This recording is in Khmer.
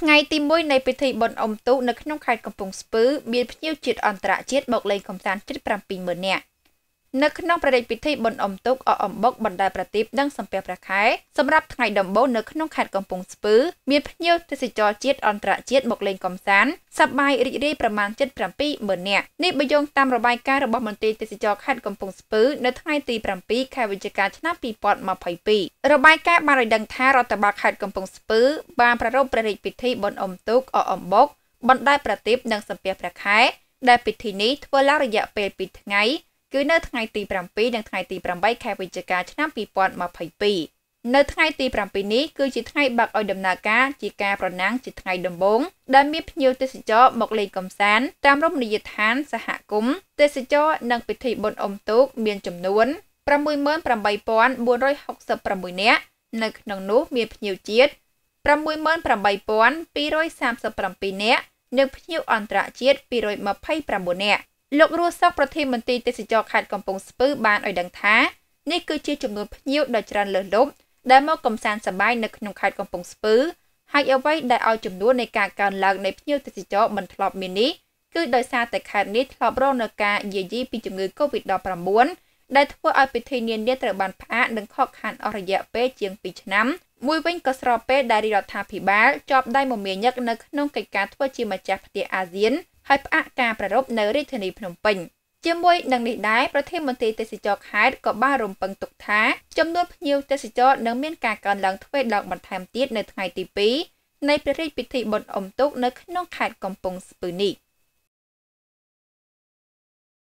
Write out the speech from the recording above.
ថ្ងៃទី1នៃពិធីបុណ្យអុំទូកនៅក្នុងខេត្តកំពង់ស្ពឺមានភ្ញៀវជាតិអន្តរជាតិមកលេងកម្សាន្តជិត70,000នាក់នៅក្នុងប្រតិពិធីបុណ្យអុំទូកអអំបុកបណ្ដាប្រទីប និងសំពះព្រះខែសម្រាប់ថ្ងៃដំបូងនៅក្នុងខេត្តកំពង់ស្ពឺមានភ្ញៀវទេសចរជាតិអន្តរជាតិមកលេងកម្សាន្តសប្បាយរីករាយប្រមាណ77ម៉ឺននាក់នេះបើយោងតាមរបាយការណ៍របស់មន្ត្រីទេសចរខេត្តកំពង់ស្ពឺនៅថ្ងៃទី7ខែវិច្ឆិកាឆ្នាំ2022របាយការណ៍បានឲ្យដឹងថារដ្ឋបាលខេត្តកំពង់ស្ពឺបានប្រារព្ធប្រតិពិធីបុណ្យអុំទូកអអំបុកបណ្ដាប្រទីបនិងសំពះព្រះខែ ដែលពិធីនេះធ្វើឡើងរយៈពេល2ថ្ងៃគឺនៅថ្ងៃទី7និងថ្ងៃទី8ខែវិច្ឆិកាឆ្នាំ2022នៅថ្ងៃទី7នេះគឺជាថ្ងៃបើកឲ្យដំណើរការជាការប្រណាំងជាថ្ងៃដំបូងដែលមានភ្ញៀវទេសចរមកលេងកម្សាន្តតាមរមណីយដ្ឋានសហគមន៍ទេសចរ និងពិធីបុណ្យអុំទូក មានចំនួន68466នាក់នៅក្នុងនោះមានភ្ញៀវជាតិ68237នាក់និងភ្ញៀវអន្តរជាតិ229នាក់លោករស់សុកប្រធានមន្ទីរទេសចរខេត្តកំពង់ស្ពឺបានឲ្យដឹងថានេះគឺជាចំនួនភ្ញៀវដ៏ច្រើនលើសលប់ដែលមកកំសាន្តសប្បាយនៅក្នុងខេត្តកំពង់ស្ពឺហើយអ្វីដែលឲ្យចំនួននៃការកើនឡើងនៃភ្ញៀវទេសចរមិនធ្លាប់មាននេះគឺដោយសារតែខេត្តនេះធ្លាប់រងនឹងការយាយីពីជំងឺ Covid-19 ដែលធ្វើឲ្យពិធីនានាត្រូវបានផ្អាកនិងខកខានអស់រយៈពេលជាង2ឆ្នាំ មួយវិញក៏ស្របពេលដែលរដ្ឋាភិបាលជាប់ដៃមមាញឹកនៅក្នុងកិច្ចការធ្វើជាម្ចាស់ផ្ទះអាស៊ានហើយផ្អាកការប្រារព្ធនៅរាជធានីភ្នំពេញជាមួយនឹងនេះដែរប្រធានមន្ត្រីទេសចរខេត្តក៏បានរំពឹងទុកថាចំនួនភ្ញៀវទេសចរនឹងមានការកើនឡើងទ្វេដងបន្ថែមទៀតនៅថ្ងៃទី2នៃព្រះរាជពិធីបុណ្យអុំទូកនៅក្នុងខេត្តកំពង់ស្ពឺនេះ។